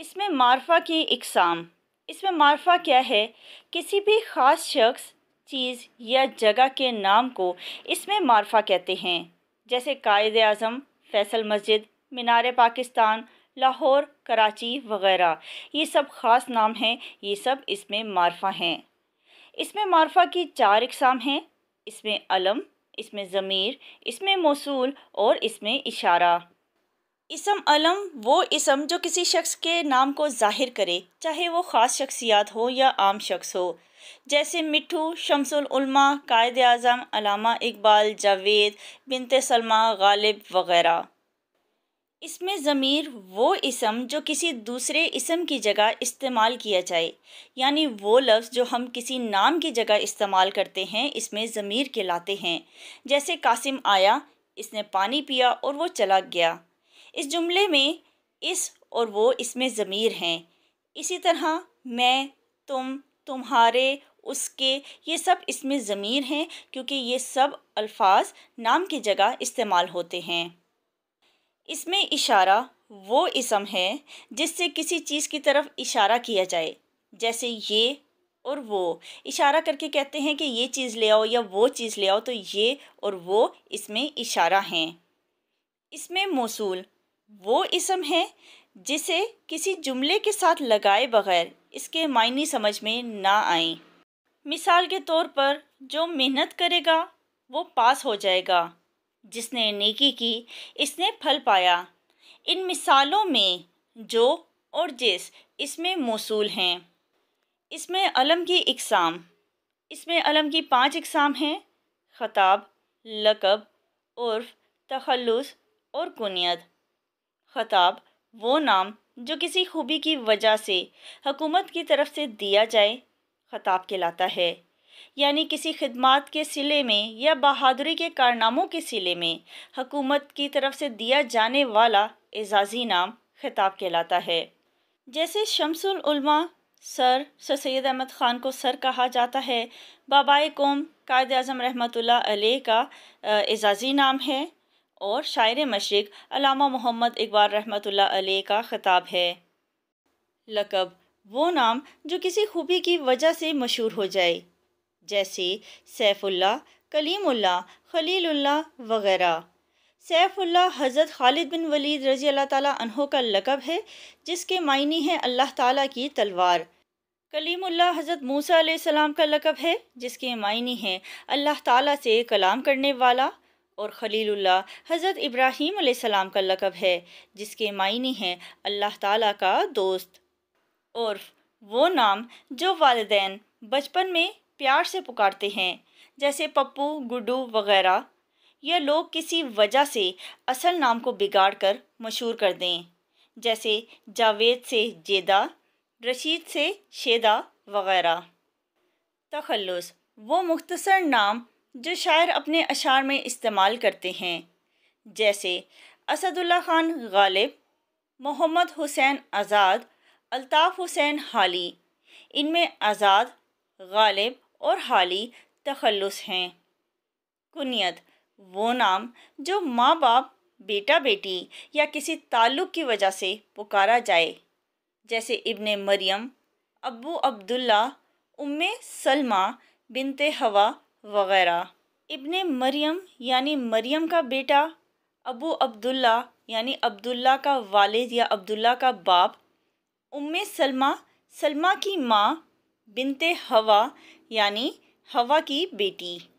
इसमें मारफा की इकसाम इसमें मारफा क्या है किसी भी ख़ास शख्स चीज़ या जगह के नाम को इसमें मारफा कहते हैं जैसे कायद अज़म फैसल मस्जिद मीनार पाकिस्तान लाहौर कराची वगैरह ये सब ख़ास नाम हैं ये सब इसमें मारफा हैं इसमें मारफा की चार इकसाम हैं इसमें अलम इसमें ज़मीर इसमें मौसू और इसमें इशारा इसम अलम वो इसम जो किसी शख्स के नाम को जाहिर करे चाहे वो ख़ास शख्सियात हो या आम शख्स हो जैसे मिठू शमसुलमा कायद अजम अलामा इकबाल जावेद बिनते सलमा गालिब वगैरह इसमें ज़मीर वो इसम जो किसी दूसरे इसम की जगह इस्तेमाल किया जाए यानी वो लफ्ज़ जो हम किसी नाम की जगह इस्तेमाल करते हैं इसमें ज़मीर के लाते हैं जैसे कासिम आया इसने पानी पिया और वो चला गया इस जुमले में इस और वो इसमें ज़मीर हैं इसी तरह मैं तुम तुम्हारे उसके ये सब इसमें ज़मीर हैं क्योंकि ये सब अल्फाज नाम की जगह इस्तेमाल होते हैं इसमें इशारा वो इसम है जिससे किसी चीज़ की तरफ इशारा किया जाए जैसे ये और वो इशारा करके कहते हैं कि ये चीज़ ले आओ या वो चीज़ ले आओ तो ये और वो इसमें इशारा हैं इसमें मौसू वो इसम है जिसे किसी जुमले के साथ लगाए बगैर इसके मायने समझ में ना आए मिसाल के तौर पर जो मेहनत करेगा वो पास हो जाएगा जिसने नेकी की इसने फल पाया इन मिसालों में जो और जिस इसमें मौसूल हैं इसमें अलम की इकसाम इसमें अलम की पांच इकसाम हैं ख़ताब लकब उर्फ तखलुस और कुनियत खताब वो नाम जो किसी खूबी की वजह से हकूमत की तरफ से दिया जाए खताब कहलाता है यानी किसी खदमात के सिले में या बहादुरी के कारनामों के सिले में हकूमत की तरफ से दिया जाने वाला एजाज़ी नाम खिताब कहलाता है जैसे शमसलमा सर सर सैद अहमद ख़ान को सर कहा जाता है बाबा कौम कायद अजम रहमत का एजाज़ी नाम है और शायर मशरक़ अलामा मोहम्मद इकबाल रहमत आल का ख़ताब है लकब वो नाम जो किसी खूबी की वजह से मशहूर हो जाए जैसे सैफुल्ला कलीमुल्ला खलीलुल्ला वगैरह सैफुल्ला हज़रत खालिद बिन वलीद रज़ी अल्लाह ताली का लकब है जिसके मायने हैं अल्लाह ताला की तलवार कलीमुल्ला हज़रत मूसा सलाम का लकब है जिसके मायने हैं अल्लाह ताला से कलाम करने वाला और खलीलुल्लाह हज़रत इब्राहीम सलाम का लकब है जिसके मायने हैं अल्लाह ताला का दोस्त और वो नाम जो वालदे बचपन में प्यार से पुकारते हैं जैसे पप्पू गुड्डू वगैरह या लोग किसी वजह से असल नाम को बिगाड़ कर मशहूर कर दें जैसे जावेद से जेदा रशीद से शेदा वगैरह तखलस वो मुख्तसर नाम जो शायर अपने अशार में इस्तेमाल करते हैं जैसे असदुल्ला खान गालिब मोहम्मद हुसैन आज़ाद अल्ताफ़ हुसैन हाली इनमें आज़ाद गालिब और हाली तखलस हैं कुनियत वो नाम जो माँ बाप बेटा बेटी या किसी ताल्लुक़ की वजह से पुकारा जाए जैसे इब्ने मरियम अबू अब्दुल्ला उम्म सलमा बिनते हवा वग़ैरह इबन मरियम यानी मरियम का बेटा अबू अब्दुल्ला यानी अब्दुल्ला का वालिद या अब्दुल्ला का बाप उम सलमा सलमा की माँ बिनते हवा यानी हवा की बेटी